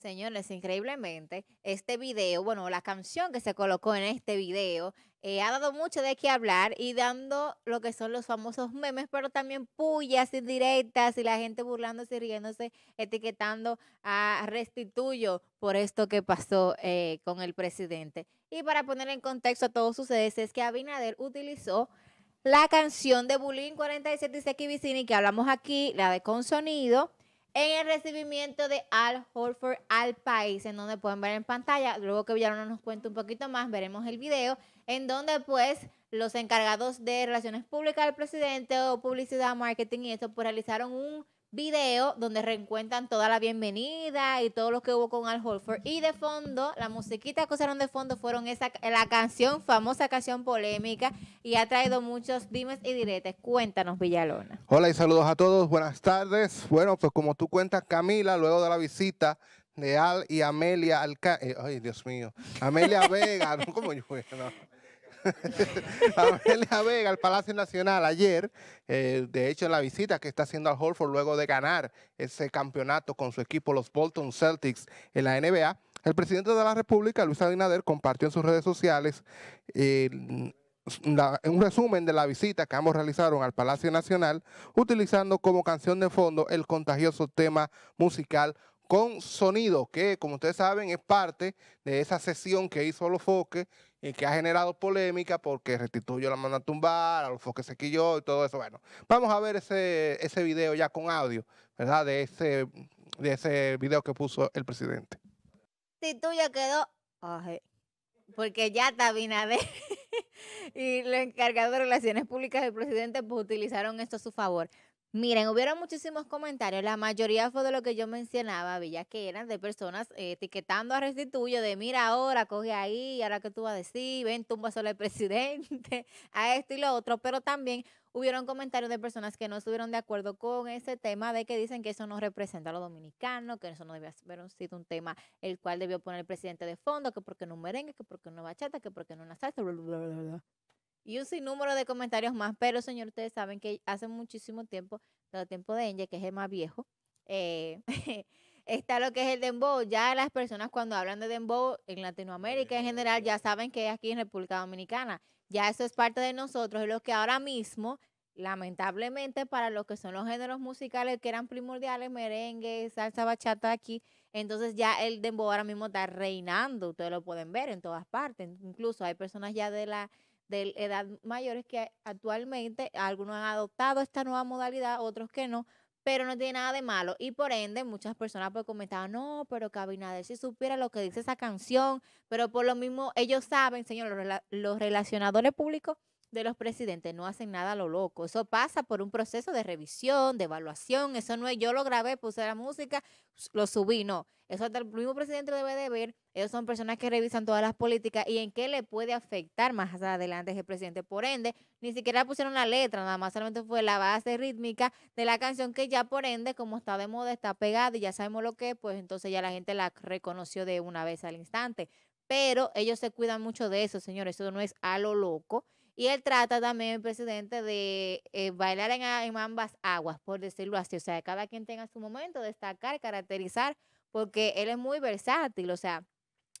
Señores, increíblemente, este video, bueno, la canción que se colocó en este video, eh, ha dado mucho de qué hablar y dando lo que son los famosos memes, pero también pullas indirectas y la gente burlándose riéndose, etiquetando a Restituyo por esto que pasó eh, con el presidente. Y para poner en contexto a todos ustedes, es que Abinader utilizó la canción de Bulín 47 y Vicini que hablamos aquí, la de Con Sonido en el recibimiento de Al Horford al país, en donde pueden ver en pantalla. Luego que Villarona nos cuente un poquito más, veremos el video, en donde pues los encargados de relaciones públicas del presidente o publicidad, marketing y eso, pues realizaron un video donde reencuentran toda la bienvenida y todo lo que hubo con Al Holford. Y de fondo, la musiquita que usaron de fondo fueron esa, la canción, famosa canción polémica, y ha traído muchos dimes y diretes. Cuéntanos, Villalona. Hola y saludos a todos. Buenas tardes. Bueno, pues como tú cuentas, Camila, luego de la visita de Al y Amelia Alca... Eh, ay, Dios mío. Amelia Vega, Como yo, Amelia Vega al Palacio Nacional ayer, eh, de hecho en la visita que está haciendo al Holford luego de ganar ese campeonato con su equipo los Bolton Celtics en la NBA, el presidente de la República, Luis Abinader, compartió en sus redes sociales un resumen de la visita que ambos realizaron al Palacio Nacional, utilizando como canción de fondo el contagioso tema musical con sonido, que como ustedes saben es parte de esa sesión que hizo los Foques y que ha generado polémica porque restituyó la mano a tumbar, a los que se quilló y todo eso. Bueno, vamos a ver ese, ese video ya con audio, ¿verdad? De ese, de ese video que puso el presidente. tuyo quedó, porque ya está Binader y los encargados de Relaciones Públicas del presidente pues utilizaron esto a su favor. Miren, hubieron muchísimos comentarios. La mayoría fue de lo que yo mencionaba, Villa, que eran de personas eh, etiquetando a Restituyo de mira ahora, coge ahí, ahora que tú vas a decir, ven, tumba solo el presidente, a esto y lo otro. Pero también hubieron comentarios de personas que no estuvieron de acuerdo con ese tema de que dicen que eso no representa a los dominicanos, que eso no debía haber sido un tema el cual debió poner el presidente de fondo, que porque no un merengue, que porque no bachata, que porque no una salsa, bla, bla, bla, y un sinnúmero de comentarios más. Pero, señor, ustedes saben que hace muchísimo tiempo, todo el tiempo de Enya, que es el más viejo, eh, está lo que es el dembow. Ya las personas cuando hablan de dembow en Latinoamérica en general ya saben que aquí en República Dominicana. Ya eso es parte de nosotros. Es lo que ahora mismo, lamentablemente, para los que son los géneros musicales que eran primordiales, merengue, salsa, bachata aquí, entonces ya el dembow ahora mismo está reinando. Ustedes lo pueden ver en todas partes. Incluso hay personas ya de la de edad mayores que actualmente algunos han adoptado esta nueva modalidad, otros que no, pero no tiene nada de malo. Y por ende, muchas personas pues comentaban, no, pero Cabinader, si supiera lo que dice esa canción, pero por lo mismo ellos saben, señor, los, los relacionadores públicos de los presidentes no hacen nada a lo loco. Eso pasa por un proceso de revisión, de evaluación. Eso no es yo lo grabé, puse la música, lo subí. No, eso hasta el mismo presidente debe de ver. Ellos son personas que revisan todas las políticas y en qué le puede afectar más adelante el presidente. Por ende, ni siquiera pusieron la letra, nada más solamente fue la base rítmica de la canción que ya por ende, como está de moda, está pegada y ya sabemos lo que es, pues entonces ya la gente la reconoció de una vez al instante. Pero ellos se cuidan mucho de eso, señores. Eso no es a lo loco y él trata también, el presidente, de eh, bailar en, ambas aguas, por decirlo así. O sea, cada quien tenga su momento, destacar, caracterizar, porque él es muy versátil. O sea,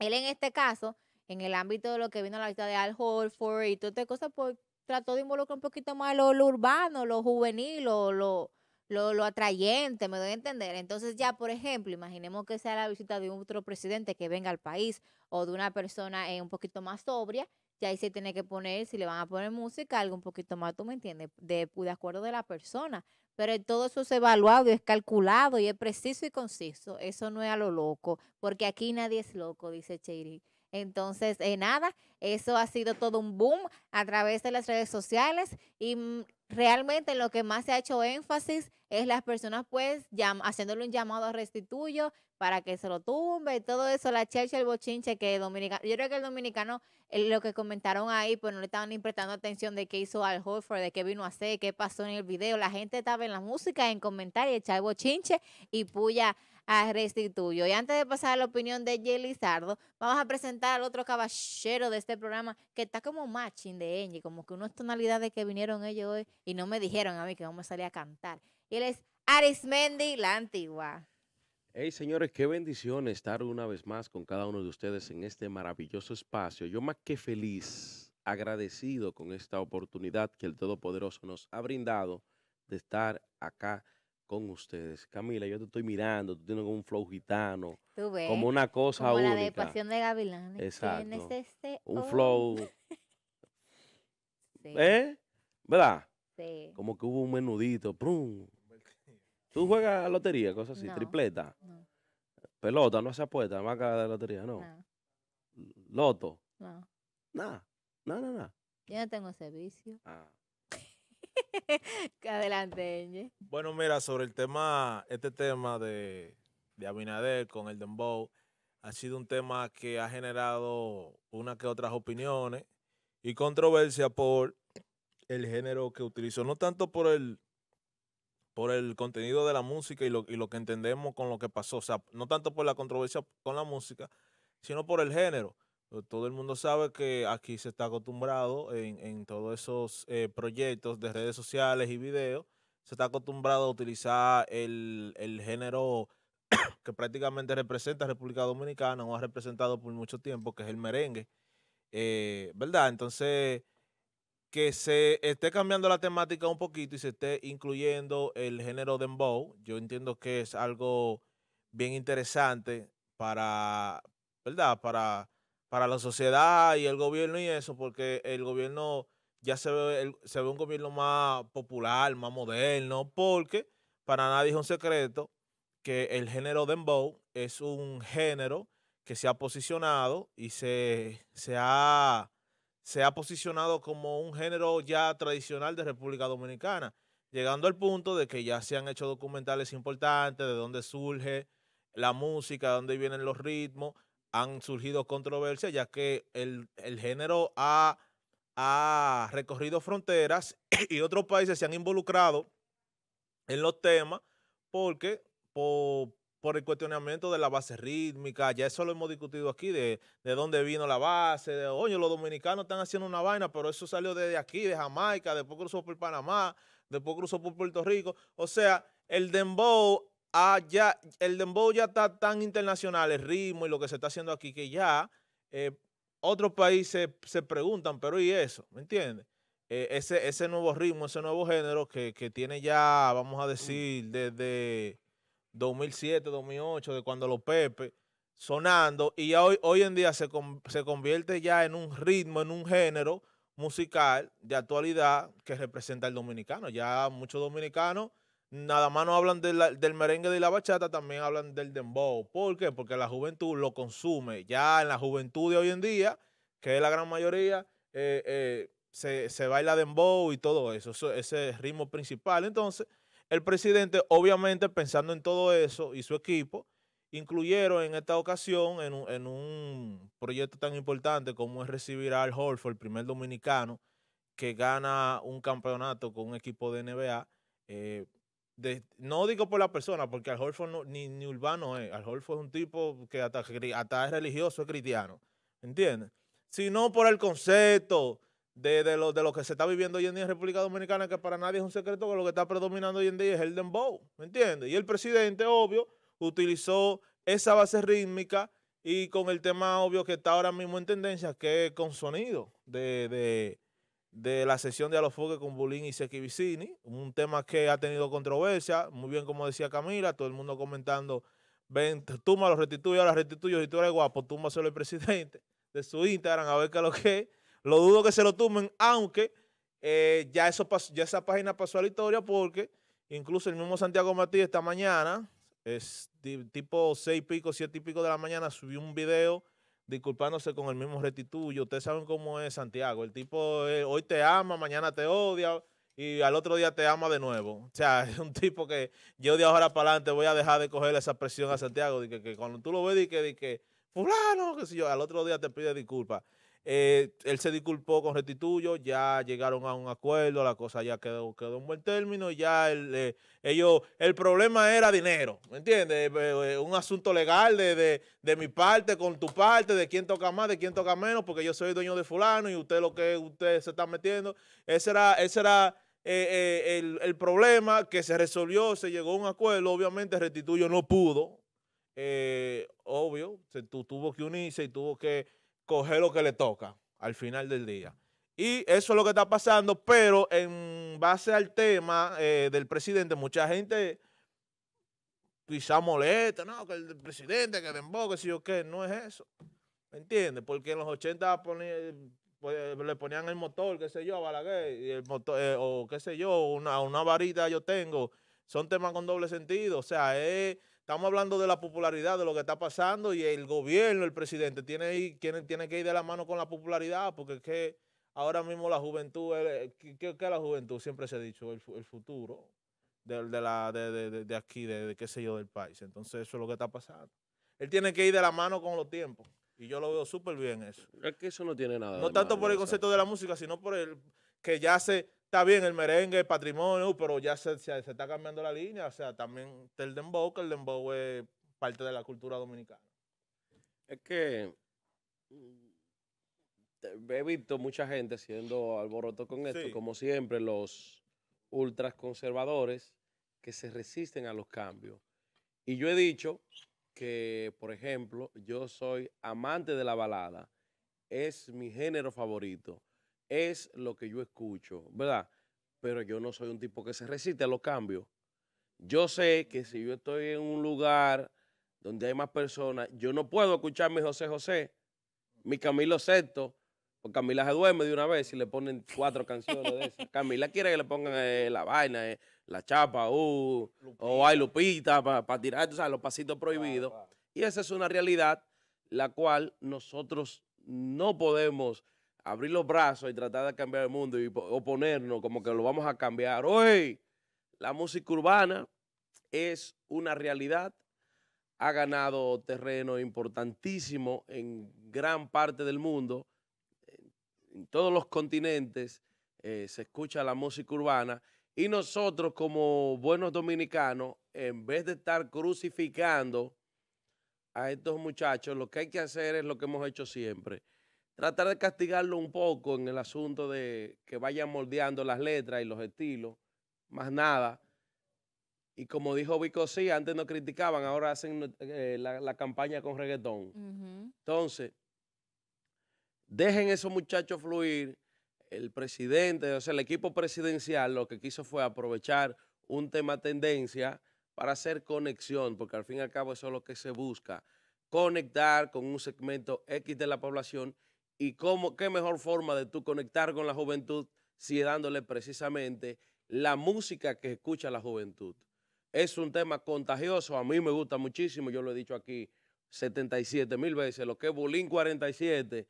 él en este caso, en el ámbito de lo que vino a la visita de Al Horford y todas estas cosas, pues trató de involucrar un poquito más lo, urbano, lo juvenil, lo, lo, lo, atrayente, me doy a entender. Entonces ya, por ejemplo, imaginemos que sea la visita de un otro presidente que venga al país o de una persona eh, un poquito más sobria, y ahí se tiene que poner, si le van a poner música, algo un poquito más, tú me entiendes, de, de acuerdo de la persona. Pero todo eso es evaluado y es calculado y es preciso y conciso. Eso no es a lo loco, porque aquí nadie es loco, dice Cheiri. Entonces, eh, nada, eso ha sido todo un boom a través de las redes sociales y mm, realmente lo que más se ha hecho énfasis es las personas pues haciéndole un llamado a restituyo, para que se lo tumbe y todo eso, la checha, el bochinche que dominicano, yo creo que el dominicano, lo que comentaron ahí, pues no le estaban ni prestando atención de qué hizo Al Horford, de qué vino a hacer, qué pasó en el video, la gente estaba en la música, en comentarios, y echar bochinche y puya a restituyo. Y antes de pasar a la opinión de Lizardo, vamos a presentar al otro caballero de este programa que está como matching de Angie, como que unas tonalidades que vinieron ellos hoy y no me dijeron a mí que vamos a salir a cantar. Y él es Arismendi, la antigua. Hey señores, qué bendición estar una vez más con cada uno de ustedes en este maravilloso espacio. Yo más que feliz, agradecido con esta oportunidad que el Todopoderoso nos ha brindado de estar acá con ustedes. Camila, yo te estoy mirando, tú tienes como un flow gitano, como una cosa como La de Pasión de Exacto. Este un flow. ¿Eh? ¿Verdad? Sí. Como que hubo un menudito, ¡prum! ¿Tú juegas lotería, cosas así? ¿Tripleta? ¿Pelota? ¿No se apuesta? ¿Vaca de lotería? No. ¿Loto? No. Nada. No, no, Yo no tengo servicio. Ah. Adelante, Ñe. Bueno, mira, sobre el tema, este tema de, Abinader con el Dembow, ha sido un tema que ha generado unas que otras opiniones y controversia por el género que utilizó. No tanto por el por el contenido de la música y lo, y lo que entendemos con lo que pasó. O sea, no tanto por la controversia con la música, sino por el género. Eh, todo el mundo sabe que aquí se está acostumbrado en, todos esos eh, proyectos de redes sociales y videos, se está acostumbrado a utilizar el, género que prácticamente representa República Dominicana o ha representado por mucho tiempo, que es el merengue. Eh, ¿Verdad? Entonces, que se esté cambiando la temática un poquito y se esté incluyendo el género dembow. Yo entiendo que es algo bien interesante para, ¿verdad? Para, para la sociedad y el gobierno y eso, porque el gobierno ya se ve, se ve un gobierno más popular, más moderno, porque para nadie es un secreto que el género dembow es un género que se ha posicionado y se, se ha se ha posicionado como un género ya tradicional de República Dominicana, llegando al punto de que ya se han hecho documentales importantes de dónde surge la música, de dónde vienen los ritmos, han surgido controversias, ya que el, género ha, ha recorrido fronteras y otros países se han involucrado en los temas porque por, por el cuestionamiento de la base rítmica, ya eso lo hemos discutido aquí, de, dónde vino la base, de, oye, los dominicanos están haciendo una vaina, pero eso salió desde aquí, de Jamaica, después cruzó por Panamá, después cruzó por Puerto Rico, o sea, el dembow, ah, ya, el dembow ya está tan internacional, el ritmo y lo que se está haciendo aquí, que ya eh, otros países se preguntan, pero ¿y eso? ¿Me entiendes? Eh, ese, ese nuevo ritmo, ese nuevo género que, que tiene ya, vamos a mm. decir, desde 2007, 2008, de cuando los Pepe, sonando, y hoy, hoy en día se, convierte ya en un ritmo, en un género musical de actualidad que representa el dominicano. Ya muchos dominicanos nada más no hablan del merengue y de la bachata, también hablan del dembow. ¿Por qué? Porque la juventud lo consume. Ya en la juventud de hoy en día, que es la gran mayoría, eh, eh, se, se, baila dembow y todo eso ese ritmo principal. Entonces, el presidente, obviamente pensando en todo eso y su equipo, incluyeron en esta ocasión en un, proyecto tan importante como es recibir a al Horford, el primer dominicano que gana un campeonato con un equipo de NBA. Eh, no digo por la persona, porque Al Horford ni, urbano es. Al Horford es un tipo que hasta, es religioso, es cristiano. ¿Entiendes? Sino por el concepto de, lo, de que se está viviendo hoy en día en República Dominicana, que para nadie es un secreto que lo que está predominando hoy en día es el dembow, ¿me entiendes? Y el presidente, obvio, utilizó esa base rítmica y con el tema obvio que está ahora mismo en tendencia, que es con sonido de, la sesión de Alofoque con Bulín y Seki Vicini, un tema que ha tenido controversia, muy bien como decía Camila, todo el mundo comentando, ven, me lo restituyes, ahora restituyo y tú eres guapo, tumba solo el presidente de su Instagram a ver qué es lo que es. Lo dudo que se lo tumben, aunque eh, ya, eso ya esa página pasó a la historia porque incluso el mismo Santiago Matías esta mañana, es tipo seis y pico, siete y pico de la mañana, subió un video disculpándose con el mismo retituyo. Ustedes saben cómo es Santiago. El tipo eh, hoy te ama, mañana te odia y al otro día te ama de nuevo. O sea, es un tipo que yo de ahora para adelante voy a dejar de coger esa presión a Santiago. De que, cuando tú lo ves, de que, de que fulano, Que si yo, al otro día te pide disculpas. Eh, él se disculpó con Restituyo, ya llegaron a un acuerdo, la cosa ya quedó, quedó en buen término, ya el, eh, ellos, el problema era dinero, ¿me entiendes? Eh, un asunto legal de, mi parte con tu parte, de quién toca más, de quién toca menos, porque yo soy dueño de fulano y usted lo que usted se está metiendo. Ese era, ese era el, problema que se resolvió, se llegó a un acuerdo, obviamente Restituyo no pudo, obvio, se tuvo que unirse y tuvo que coger lo que le toca al final del día. Y eso es lo que está pasando, pero en base al tema eh, del presidente, mucha gente quizá molesta, no, que el presidente, que Dembo, que si yo qué, no es eso. ¿Me entiendes? Porque en los 80 pues, le ponían el motor, qué sé yo, a Balaguer, eh, o qué sé yo, una, una varita yo tengo. Son temas con doble sentido, o sea, es... Estamos hablando de la popularidad, de lo que está pasando y el gobierno, el presidente, tiene, tiene que ir de la mano con la popularidad porque es que ahora mismo la juventud, eh, eh, ¿qué es la juventud? Siempre se ha dicho, el, futuro de, aquí, de qué sé yo, del país. Entonces eso es lo que está pasando. Él tiene que ir de la mano con los tiempos. Y yo lo veo súper bien eso. Es que eso no tiene nada. No tanto por el concepto de la música, sino por el que ya se, Está bien el merengue, el patrimonio, uh, pero ya se, está cambiando la línea. O sea, también el dembow, que el dembow es parte de la cultura dominicana. Es que mm, he visto mucha gente siendo alboroto con esto, como siempre, los ultras conservadores que se resisten a los cambios. Y yo he dicho que, por ejemplo, yo soy amante de la balada. Es mi género favorito es lo que yo escucho, ¿verdad? Pero yo no soy un tipo que se resiste a los cambios. Yo sé que si yo estoy en un lugar donde hay más personas, yo no puedo escuchar mi José José, mi Camilo Sesto, porque Camila se duerme de una vez y le ponen cuatro canciones de esas. Camila quiere que le pongan eh, la vaina, eh, la chapa, uh, o hay Lupita para tirar, o sea, los pasitos prohibidos. Y esa es una realidad la cual nosotros no podemos abrir los brazos y tratar de cambiar el mundo y oponernos como que lo vamos a cambiar. Hoy la música urbana es una realidad, ha ganado terreno importantísimo en gran parte del mundo, en todos los continentes eh, se escucha la música urbana y nosotros como buenos dominicanos, en vez de estar crucificando a estos muchachos, lo que hay que hacer es lo que hemos hecho siempre, tratar de castigarlo un poco en el asunto de que vayan moldeando las letras y los estilos, más nada. Y como dijo Vico, sí, antes no criticaban, ahora hacen eh, la, campaña con reggaetón. Entonces, dejen esos muchachos fluir. El presidente, o sea, el equipo presidencial lo que quiso fue aprovechar un tema tendencia para hacer conexión, porque al fin y al cabo eso es lo que se busca, conectar con un segmento X de la población y cómo, qué mejor forma de tú conectar con la juventud si dándole precisamente la música que escucha la juventud. Es un tema contagioso, a mí me gusta muchísimo, yo lo he dicho aquí 77 mil veces, lo que es Bulín 47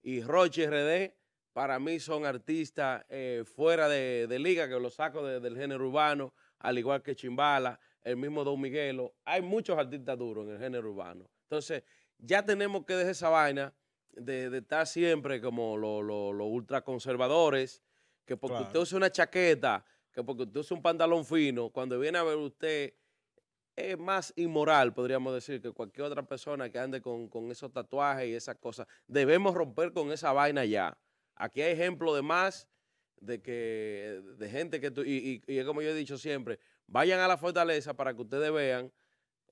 y Roche RD, para mí son artistas eh, fuera de, liga, que los saco del género urbano, al igual que Chimbala, el mismo Don Miguelo. Hay muchos artistas duros en el género urbano. Entonces, ya tenemos que dejar esa vaina de, estar siempre como los lo, ultraconservadores, que porque usted usa una chaqueta, que porque usted usa un pantalón fino, cuando viene a ver usted es más inmoral, podríamos decir, que cualquier otra persona que ande con, esos tatuajes y esas cosas. Debemos romper con esa vaina ya. Aquí hay ejemplo de más de que de gente que tú, y, y, como yo he dicho siempre, vayan a la fortaleza para que ustedes vean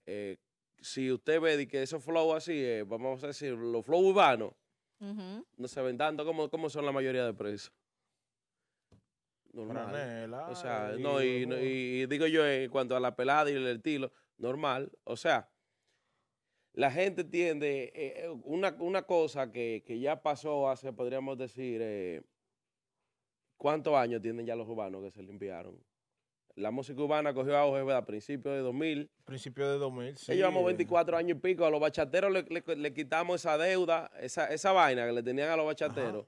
eh, si usted ve que esos flow así, vamos a decir, los flow urbanos, no se ven tanto como, como son la mayoría de presos. Normal. o sea, y, no, y, digo yo en cuanto a la pelada y el estilo, normal. O sea, la gente tiene eh, eh, una, cosa que, ya pasó hace, podríamos decir, eh, ¿cuántos años tienen ya los urbanos que se limpiaron? La música cubana cogió auge a principios de 2000. Principio de 2000, sí. Llevamos 24 años y pico. A los bachateros le, quitamos esa deuda, esa, vaina que le tenían a los bachateros.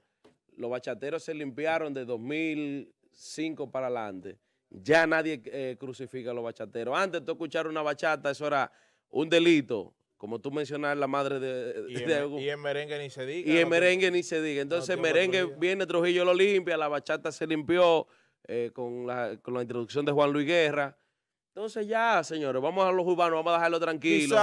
Los bachateros se limpiaron de 2005 para adelante. Ya nadie eh, crucifica a los bachateros. Antes tú escuchar una bachata, eso era un delito. Como tú mencionas, la madre de... y, en, merengue ni se diga. Y en merengue ni se diga. Entonces, merengue viene, Trujillo lo limpia, la bachata se limpió eh, con, la, con la introducción de Juan Luis Guerra. Entonces ya, señores, vamos a los urbanos, vamos a dejarlo tranquilo.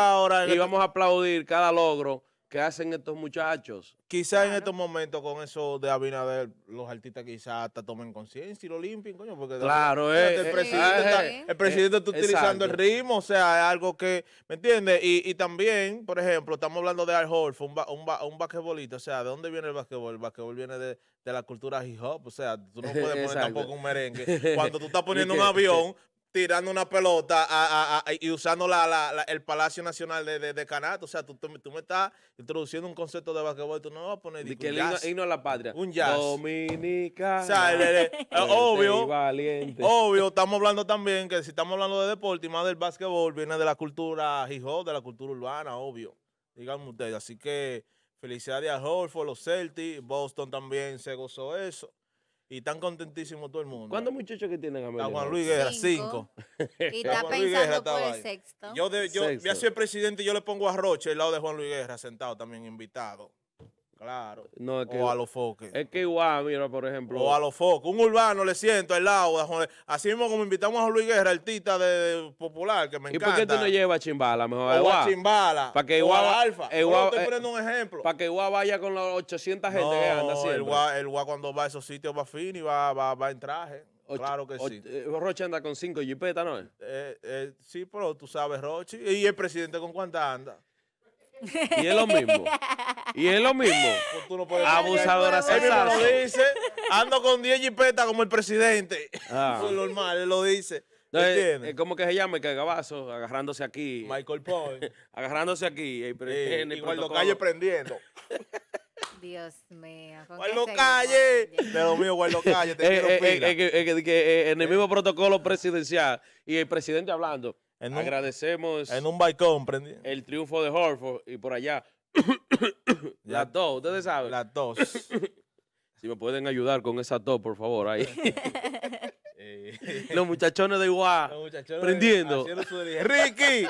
y vamos a aplaudir cada logro ¿Qué hacen estos muchachos? Quizás en estos momentos con eso de Abinader, los artistas quizás hasta tomen conciencia y lo limpien, coño, porque claro, el, presidente está, eh, utilizando el ritmo, o sea, es algo que, ¿me entiendes? Y, y, también, por ejemplo, estamos hablando de Al Horford, un, un, o sea, ¿de dónde viene el basquetbol? El basquetbol viene de, de la cultura hip hop, o sea, tú no puedes poner tampoco un merengue. Cuando tú estás poniendo un avión, tirando una pelota a, y usando la, la, el Palacio Nacional de, de, Canato. O sea, tú, tú, me estás introduciendo un concepto de basquetbol tú no vas a poner de que a la patria. Un jazz. Dominicana. O sea, eh, obvio, valiente. obvio, estamos hablando también que si estamos hablando de deporte y más del basquetbol, viene de la cultura hijo, de la cultura urbana, obvio. Díganme ustedes. Así que felicidades a Holford los Celtics, Boston también se gozó eso. Y tan contentísimo todo el mundo. ¿Cuántos muchachos que tienen A Juan Luis Guerra, cinco. Y está pensando por el sexto. Yo, de, yo, sexto. presidente y yo le pongo a Roche al lado de Juan Luis Guerra sentado también invitado. Claro. o a los foques. Es que igual, mira, por ejemplo. O a los foques. Un urbano le siento al lado. Así mismo como invitamos a Luis Guerra, artista de, popular, que me encanta. ¿Y por qué tú no llevas chimbala? Mejor o a chimbala. Para que igual. O a alfa. Eh, un ejemplo. Para que igual vaya con los 800 gente que anda siempre. El el cuando va a esos sitios va fino y va, va, va en traje. claro que sí. Eh, Roche anda con cinco jipetas, ¿no? Eh, eh, sí, pero tú sabes, Roche. ¿Y el presidente con cuánta anda? Y es lo mismo. Y es lo mismo. abusador pues tú Él lo dice. Ando con 10 jipetas como el presidente. Eso ah. es pues normal, él lo dice. Eh, Entonces, eh, ¿Cómo que se llama? El cagabazo, agarrándose aquí. Michael Paul. agarrándose aquí. El, el calle prendiendo. Dios mío. ¡Guardo calle! De lo mío, guardo calle. Te eh, quiero eh, en el mismo protocolo presidencial y el presidente hablando. Agradecemos en un balcón el triunfo de Horford y por allá. las dos, ustedes saben. Las dos. si me pueden ayudar con esa dos, por favor, ahí. Los muchachones de Iguá. prendiendo. Ricky.